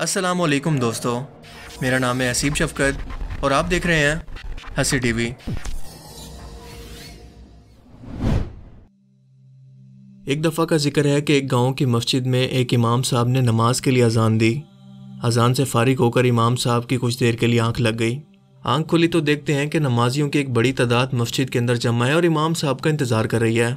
असलम दोस्तों मेरा नाम है असीब शफकत और आप देख रहे हैं हसी टीवी एक दफ़ा का जिक्र है कि एक गांव की मस्जिद में एक इमाम साहब ने नमाज के लिए अजान दी अजान से फारिग होकर इमाम साहब की कुछ देर के लिए आंख लग गई आंख खुली तो देखते हैं कि नमाजियों की एक बड़ी तादाद मस्जिद के अंदर जमा है और इमाम साहब का इंतज़ार कर रही है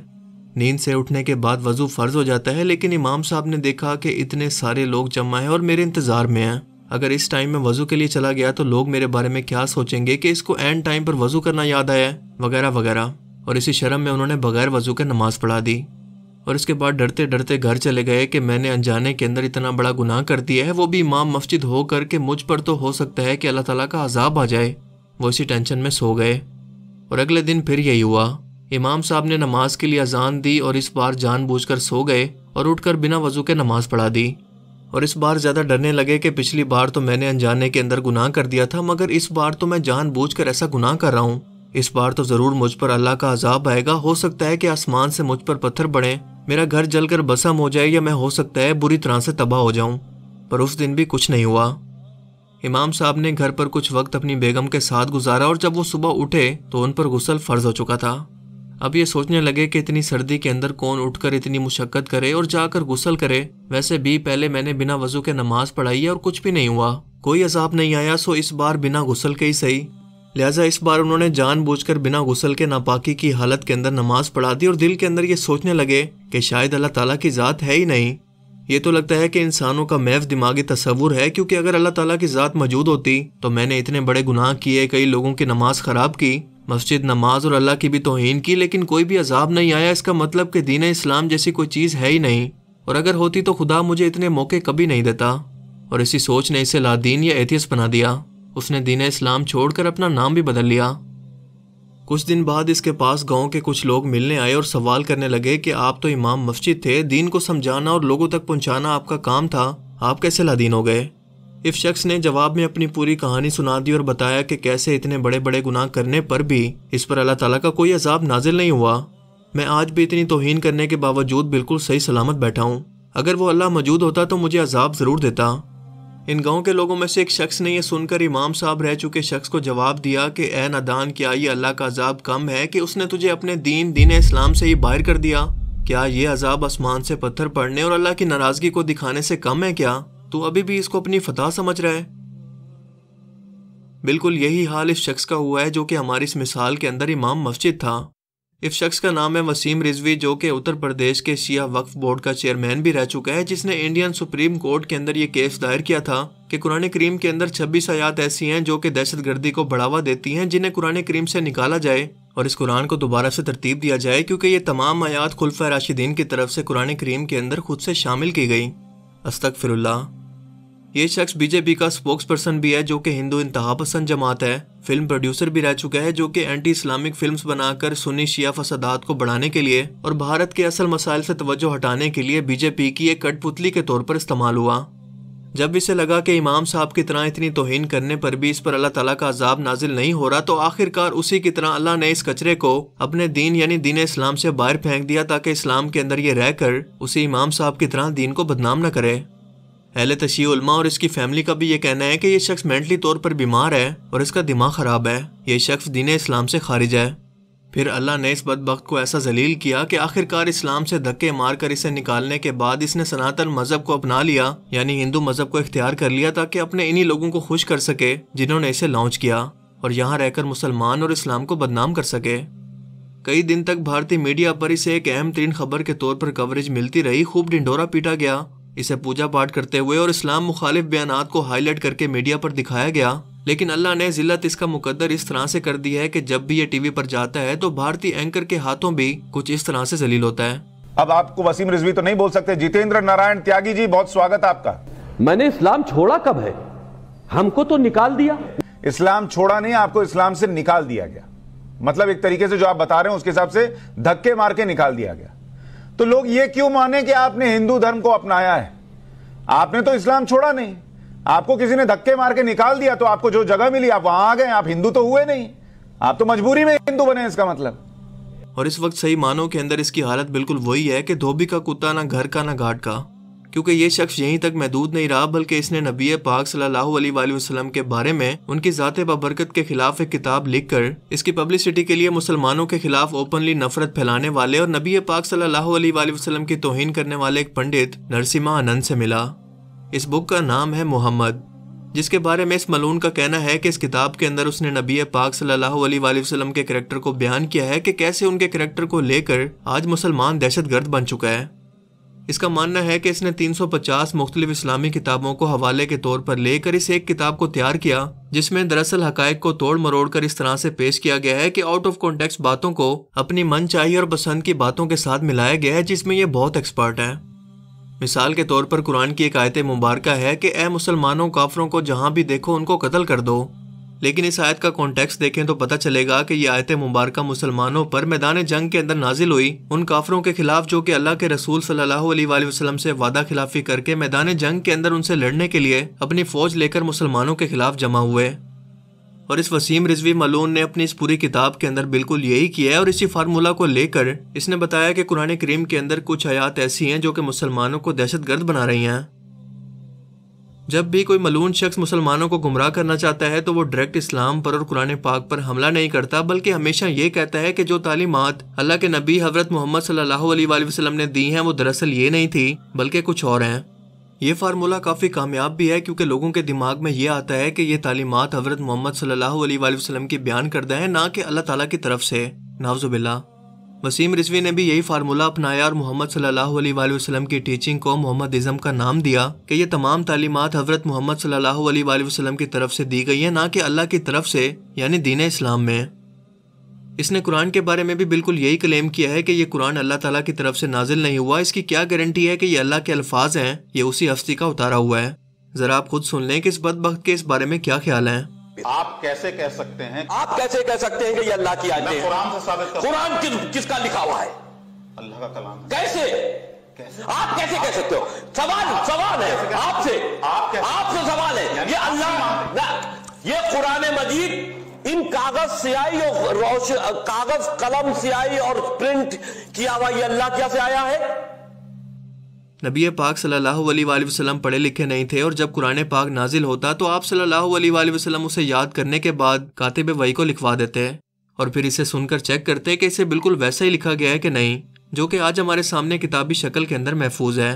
नींद से उठने के बाद वजू फ़र्ज हो जाता है लेकिन इमाम साहब ने देखा कि इतने सारे लोग जमा हैं और मेरे इंतज़ार में हैं अगर इस टाइम में वजू के लिए चला गया तो लोग मेरे बारे में क्या सोचेंगे कि इसको एंड टाइम पर वजू करना याद आया वगैरह वगैरह और इसी शर्म में उन्होंने बगैर वजू के नमाज पढ़ा दी और इसके बाद डरते डरते घर चले गए कि मैंने अनजाने के अंदर इतना बड़ा गुनाह कर दिया है वो भी इमाम मस्जिद होकर के मुझ पर तो हो सकता है कि अल्लाह तला का अजाब आ जाए वो इसी टेंशन में सो गए और अगले दिन फिर यही हुआ इमाम साहब ने नमाज के लिए अजान दी और इस बार जानबूझकर सो गए और उठकर बिना वजू के नमाज पढ़ा दी और इस बार ज़्यादा डरने लगे कि पिछली बार तो मैंने अनजाने के अंदर गुनाह कर दिया था मगर इस बार तो मैं जानबूझकर ऐसा गुनाह कर रहा हूँ इस बार तो ज़रूर मुझ पर अल्लाह का अजाब आएगा हो सकता है कि आसमान से मुझ पर पत्थर बढ़े मेरा घर जलकर बसम हो जाए या मैं हो सकता है बुरी तरह से तबाह हो जाऊं पर उस दिन भी कुछ नहीं हुआ इमाम साहब ने घर पर कुछ वक्त अपनी बेगम के साथ गुजारा और जब वो सुबह उठे तो उन पर गुसल फर्ज हो चुका था अब ये सोचने लगे कि इतनी सर्दी के अंदर कौन उठकर इतनी मुशक्क़त करे और जाकर गुसल करे वैसे भी पहले मैंने बिना वजू के नमाज पढ़ाई है और कुछ भी नहीं हुआ कोई अजाब नहीं आया सो इस बार बिना गुसल के ही सही लिहाजा इस बार उन्होंने जानबूझकर बिना गुसल के नापाकी की हालत के अंदर नमाज पढ़ा दी और दिल के अंदर ये सोचने लगे कि शायद अल्लाह ताला की ज़ात है ही नहीं ये तो लगता है कि इंसानों का महफ़ दिमागी तस्वूर है क्योंकि अगर अल्लाह ताला की ज़ात मौजूद होती तो मैंने इतने बड़े गुनाह किए कई लोगों की नमाज ख़राब की मस्जिद नमाज और अल्लाह की भी तोहन की लेकिन कोई भी अजाब नहीं आया इसका मतलब कि दीन इस्लाम जैसी कोई चीज़ है ही नहीं और अगर होती तो खुदा मुझे इतने मौके कभी नहीं देता और इसी सोच ने इसे लादीन या एथियस बना दिया उसने दीन इस्लाम छोड़कर अपना नाम भी बदल लिया कुछ दिन बाद इसके पास गांव के कुछ लोग मिलने आए और सवाल करने लगे कि आप तो इमाम मस्जिद थे दीन को समझाना और लोगों तक पहुंचाना आपका काम था आप कैसे लादीन हो गए इस शख्स ने जवाब में अपनी पूरी कहानी सुना दी और बताया कि कैसे इतने बड़े बड़े गुनाह करने पर भी इस पर अल्लाह ताला का कोई अजाब नाजिल नहीं हुआ मैं आज भी इतनी तोहन करने के बावजूद बिल्कुल सही सलामत बैठा हूँ अगर वो अल्लाह मौजूद होता तो मुझे अजाब ज़रूर देता इन गांव के लोगों में से एक शख्स ने यह सुनकर इमाम साहब रह चुके शख्स को जवाब दिया कि ए नादान क्या ये अल्लाह का अजाब कम है कि उसने तुझे अपने दीन दीन इस्लाम से ही बाहर कर दिया क्या ये अजाब आसमान से पत्थर पड़ने और अल्लाह की नाराज़गी को दिखाने से कम है क्या तू अभी भी इसको अपनी फतह समझ रहा है बिल्कुल यही हाल इस शख्स का हुआ है जो कि हमारी इस मिसाल के अंदर इमाम मस्जिद था इस शख्स का नाम है वसीम रिजवी जो कि उत्तर प्रदेश के शिया वक्फ बोर्ड का चेयरमैन भी रह चुका है जिसने इंडियन सुप्रीम कोर्ट के अंदर ये केस दायर किया था कि कुरान करीम के अंदर 26 आयात ऐसी हैं जो कि दहशतगर्दी को बढ़ावा देती हैं जिन्हें कुरान करीम से निकाला जाए और इस कुरान को दोबारा से तरतीब दिया जाए क्योंकि ये तमाम आयात खुलफा राशिदीन की तरफ से कुरान करीम के अंदर खुद से शामिल की गई अस्तक ये शख्स बीजेपी का स्पोक्स पर्सन भी है जो कि हिंदू इंतहा पसंद जमात है फिल्म प्रोड्यूसर भी रह चुका है जो कि एंटी इस्लामिक फिल्म्स बनाकर सुनी शिया फसादात को बढ़ाने के लिए और भारत के असल मसाइल से तवज्जो हटाने के लिए बीजेपी की एक कठपुतली के तौर पर इस्तेमाल हुआ जब इसे लगा कि इमाम साहब की तरह इतनी तोहन करने पर भी इस पर अल्लाह तला का अजाब नाजिल नहीं हो रहा तो आखिरकार उसी की तरह अल्लाह ने इस कचरे को अपने दीन यानी दीन इस्लाम से बाहर फेंक दिया ताकि इस्लाम के अंदर ये रहकर उसी इमाम साहब की तरह दीन को बदनाम न करे अहल तशी उलमा और इसकी फैमिली का भी ये कहना है कि ये शख्स मेंटली तौर पर बीमार है और इसका दिमाग ख़राब है ये शख्स दीन इस्लाम से खारिज है फिर अल्लाह ने इस बदबक को ऐसा जलील किया कि आखिरकार इस्लाम से धक्के मारकर इसे निकालने के बाद इसने सनातन मज़हब को अपना लिया यानी हिंदू मज़हब को इख्तियार कर लिया ताकि अपने इन्हीं लोगों को खुश कर सके जिन्होंने इसे लॉन्च किया और यहाँ रहकर मुसलमान और इस्लाम को बदनाम कर सके कई दिन तक भारतीय मीडिया पर इसे एक अहम तरीन खबर के तौर पर कवरेज मिलती रही खूब ढिंडोरा पीटा गया इसे पूजा पाठ करते हुए और इस्लाम मुखालिफ बयान को हाईलाइट करके मीडिया पर दिखाया गया लेकिन अल्लाह ने जिल्लत इसका मुकद्दर इस तरह से कर दी है कि जब भी ये टीवी पर जाता है तो भारतीय एंकर के हाथों भी कुछ इस तरह से जलील होता है अब आपको वसीम रिजवी तो नहीं बोल सकते जितेंद्र नारायण त्यागी जी बहुत स्वागत आपका मैंने इस्लाम छोड़ा कब है हमको तो निकाल दिया इस्लाम छोड़ा नहीं आपको इस्लाम से निकाल दिया गया मतलब एक तरीके से जो आप बता रहे हैं उसके हिसाब से धक्के मार के निकाल दिया गया तो लोग ये क्यों माने कि आपने हिंदू धर्म को अपनाया है आपने तो इस्लाम छोड़ा नहीं आपको किसी ने धक्के मार के निकाल दिया तो आपको जो जगह मिली आप वहां आ गए आप हिंदू तो हुए नहीं आप तो मजबूरी में हिंदू बने इसका मतलब और इस वक्त सही मानों के अंदर इसकी हालत बिल्कुल वही है कि धोबी का कुत्ता ना घर का ना घाट का क्योंकि ये शख्स यहीं तक महदूद नहीं रहा बल्कि इसने नबी पाक सल्लाम के बारे में उनकी ज़ात बबरकत के खिलाफ एक किताब लिखकर इसकी पब्लिसिटी के लिए मुसलमानों के खिलाफ ओपनली नफरत फैलाने वाले और नबी पाक सल्लाम की तोहन करने वाले एक पंडित नरसिम्हा आनंद से मिला इस बुक का नाम है मोहम्मद जिसके बारे में इस मलून का कहना है कि इस किताब के अंदर उसने नबी पाक सल्लल्लाहु अलैहि वसल्लम के करैक्टर को बयान किया है कि कैसे उनके करैक्टर को लेकर आज मुसलमान दहशतगर्द बन चुका है इसका मानना है कि इसने 350 मुख्तलिफ इस्लामी किताबों को हवाले के तौर पर लेकर इस एक किताब को तैयार किया जिसमें दरअसल हक़ को तोड़ मरोड़ कर इस तरह से पेश किया गया है कि आउट ऑफ कॉन्टेक्स बातों को अपनी मन चाहिए और पसंद की बातों के साथ मिलाया गया है जिसमें यह बहुत एक्सपर्ट है मिसाल के तौर पर कुरान की एक आयत मुबारक है कि ए मुसलमानों काफरों को जहाँ भी देखो उनको कत्ल कर दो लेकिन इस आयत का कॉन्टेक्स्ट देखें तो पता चलेगा कि ये आयत मुबारक मुसलमानों पर मैदान जंग के अंदर नाजिल हुई उन काफरों के खिलाफ जो कि अल्लाह के रसूल सल्लाम से वादा खिलाफी करके मैदान जंग के अंदर उनसे लड़ने के लिए अपनी फौज लेकर मुसलमानों के खिलाफ जमा हुए और इस वसीम रिजवी मलून ने अपनी इस पूरी किताब के अंदर बिल्कुल यही किया है और इसी फार्मूला को लेकर इसने बताया कि कुरान करीम के अंदर कुछ आयात ऐसी हैं जो कि मुसलमानों को दहशत गर्द बना रही हैं जब भी कोई मलून शख्स मुसलमानों को गुमराह करना चाहता है तो वो डायरेक्ट इस्लाम पर और कुरान पाक पर हमला नहीं करता बल्कि हमेशा ये कहता है कि जो तालीमत अल्लाह के नबी हजरत मोहम्मद सल्लल्लाहु ने दी हैं वो दरअसल ये नहीं थी बल्कि कुछ और हैं ये फार्मूला काफ़ी कामयाब भी है क्योंकि लोगों के दिमाग में ये आता है कि ये तालीमत हजरत मोहम्मद सल्ला वसलम की बयान करदा है ना कि अल्लाह तला की तरफ से नावजुबिल्ला वसीम रिजवी ने भी यही फार्मूला अपनाया और मोहम्मद सल्लल्लाहु अलैहि वसल्लम की टीचिंग को मोहम्मद इज़म का नाम दिया कि ये तमाम तालीमत हजरत मोहम्मद सल्लल्लाहु अलैहि वसल्लम की तरफ से दी गई है ना कि अल्लाह की तरफ से यानी दीन इस्लाम में इसने कुरान के बारे में भी बिल्कुल यही क्लेम किया है कि ये कुरान अल्लाह तला की तरफ से नाजिल नहीं हुआ इसकी क्या गारंटी है कि ये अल्लाह के अल्फाज हैं ये उसी हस्ती का उतारा हुआ है ज़रा आप खुद सुन लें कि इस बदबक के इस बारे में क्या ख्याल हैं आप कैसे कह सकते हैं आप कैसे कह सकते हैं कि ये अल्लाह की आयतें कुरान से साबित कुरान किस, किसका लिखा हुआ है अल्लाह का कलाम कैसे कैसे आप कैसे कह सकते हो सवाल सवाल है आपसे आपसे सवाल है ये अल्लाह ये कुरान मजीद इन कागज आई और कागज कलम सियाई और प्रिंट किया हुआ ये अल्लाह क्या से आया है नबी पाक सल्लल्लाहु अलैहि वसल्लम पढ़े लिखे नहीं थे और जब कुरान पाक नाजिल होता तो आप सल्लल्लाहु अलैहि वसल्लम उसे याद करने के बाद कातिब वही को लिखवा देते और फिर इसे सुनकर चेक करते कि इसे बिल्कुल वैसा ही लिखा गया है कि नहीं जो कि आज हमारे सामने किताबी शक्ल के अंदर महफूज है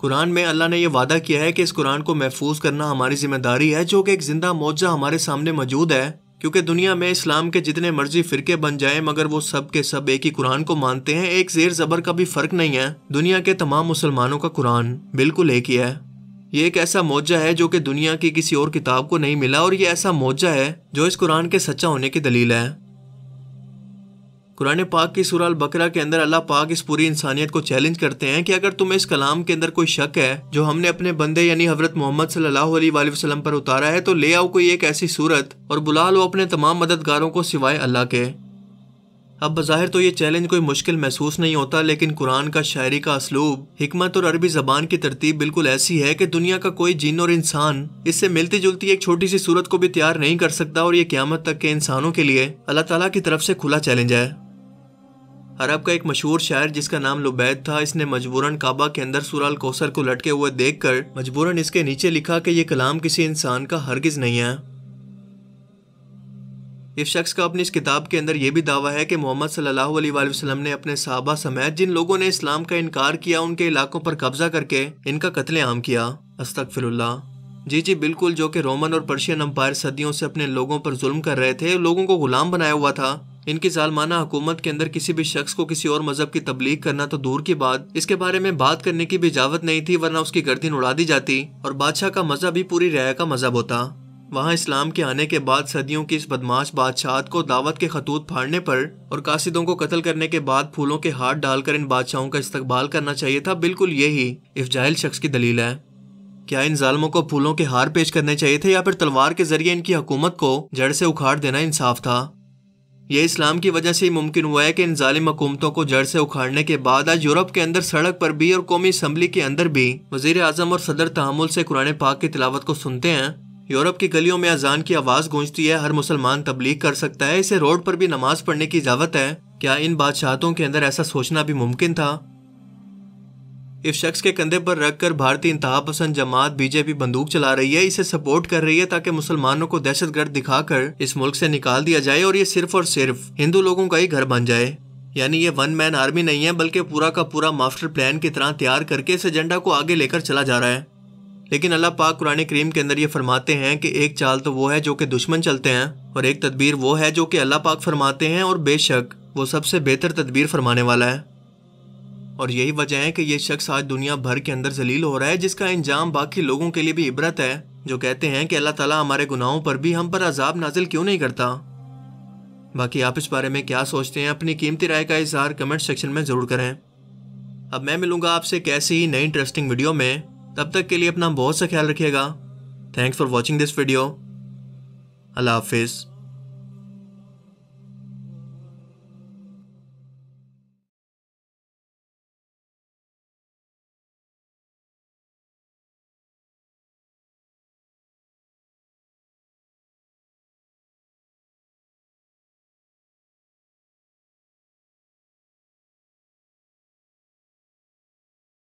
कुरान में अल्लाह ने यह वादा किया है कि इस कुरान को महफूज करना हमारी जिम्मेदारी है जो कि एक जिंदा मौजा हमारे सामने मौजूद है क्योंकि दुनिया में इस्लाम के जितने मर्जी फिरके बन जाएं मगर वो सब के सब एक ही कुरान को मानते हैं एक जेर जबर का भी फर्क नहीं है दुनिया के तमाम मुसलमानों का कुरान बिल्कुल एक ही है ये एक ऐसा मोजा है जो कि दुनिया की किसी और किताब को नहीं मिला और ये ऐसा मोजा है जो इस कुरान के सच्चा होने की दलील है कुरान पाक की सुराल बकरा के अंदर अल्लाह पाक इस पूरी इंसानियत को चैलेंज करते हैं कि अगर तुम्हें इस कलाम के अंदर कोई शक है जो हमने अपने बंदे यानी हजरत मोहम्मद सल्लल्लाहु अलैहि वसल्लम पर उतारा है तो ले आओ कोई एक ऐसी सूरत और बुला लो अपने तमाम मददगारों को सिवाय अल्लाह के अब बाहिर तो ये चैलेंज कोई मुश्किल महसूस नहीं होता लेकिन कुरान का शायरी का असलूब हमत और अरबी जबान की तरतीब बिल्कुल ऐसी है कि दुनिया का कोई जिन और इंसान इससे मिलती जुलती एक छोटी सी सूरत को भी तैयार नहीं कर सकता और ये क्यामत तक के इंसानों के लिए अल्लाह तला की तरफ से खुला चैलेंज है अरब का एक मशहूर शायर जिसका नाम लुबैद था इसने मजबूरन काबा के अंदर सुराल कोसर को लटके हुए देख कर मजबूरन इसके नीचे लिखा कि यह कलाम किसी इंसान का हरगिज नहीं है इस शख्स का अपनी इस किताब के अंदर यह भी दावा है कि मोहम्मद सल्लल्लाहु अलैहि वसल्लम ने अपने साहबा समेत जिन लोगों ने इस्लाम का इनकार किया उनके इलाकों पर कब्जा करके इनका आम किया अस्तगफिरुल्लाह जी जी बिल्कुल जो कि रोमन और पर्शियन अम्पायर सदियों से अपने लोगों पर जुल्म कर रहे थे लोगों को गुलाम बनाया हुआ था इनकी जालमाना हुकूमत के अंदर किसी भी शख्स को किसी और मजहब की तबलीग करना तो दूर की बात इसके बारे में बात करने की भी इजावत नहीं थी वरना उसकी गर्दन उड़ा दी जाती और बादशाह का मजहब ही पूरी रया का मजहब होता वहाँ इस्लाम के आने के बाद सदियों की इस बदमाश बादशाह को दावत के खतूत फाड़ने पर और कासिदों को कत्ल करने के बाद फूलों के हाथ डालकर इन बादशाहों का इस्तकबाल करना चाहिए था बिल्कुल यही इफ्जाइल शख्स की दलील है क्या इन जालमों को फूलों के हार पेश करने चाहिए थे या फिर तलवार के जरिए इनकी हुकूमत को जड़ से उखाड़ देना इंसाफ था ये इस्लाम की वजह से ही मुमकिन हुआ है कि इन ालिम हुकूमतों को जड़ से उखाड़ने के बाद आज यूरोप के अंदर सड़क पर भी और कौमी असम्बली के अंदर भी वजीर अजम और सदर तहमुल से कुरान पाक की तिलावत को सुनते हैं यूरोप की गलियों में अजान की आवाज़ गूंजती है हर मुसलमान तबलीग कर सकता है इसे रोड पर भी नमाज पढ़ने की इजावत है क्या इन बादशाहतों के अंदर ऐसा सोचना भी मुमकिन था इस शख्स के कंधे पर रख कर भारतीय इंतहा पसंद जमात बीजेपी बंदूक चला रही है इसे सपोर्ट कर रही है ताकि मुसलमानों को दहशत गर्द दिखाकर इस मुल्क से निकाल दिया जाए और ये सिर्फ और सिर्फ हिंदू लोगों का ही घर बन जाए यानी ये वन मैन आर्मी नहीं है बल्कि पूरा का पूरा मास्टर प्लान की तरह तैयार करके इस एजेंडा को आगे लेकर चला जा रहा है लेकिन अल्लाह पाक कुरान करीम के अंदर ये फरमाते हैं कि एक चाल तो वो है जो कि दुश्मन चलते हैं और एक तदबीर वो है जो कि अल्लाह पाक फरमाते हैं और बेशक वो सबसे बेहतर तदबीर फरमाने वाला है और यही वजह है कि ये शख्स आज दुनिया भर के अंदर जलील हो रहा है जिसका इंजाम बाकी लोगों के लिए भी इबरत है जो कहते हैं कि अल्लाह ताला हमारे गुनाहों पर भी हम पर अजाब नाजिल क्यों नहीं करता बाकी आप इस बारे में क्या सोचते हैं अपनी कीमती राय का इजहार कमेंट सेक्शन में ज़रूर करें अब मैं मिलूंगा आपसे कैसी ही नई इंटरेस्टिंग वीडियो में तब तक के लिए अपना बहुत सा ख्याल रखिएगा thanks for watching this video अल्लाह हाफिज़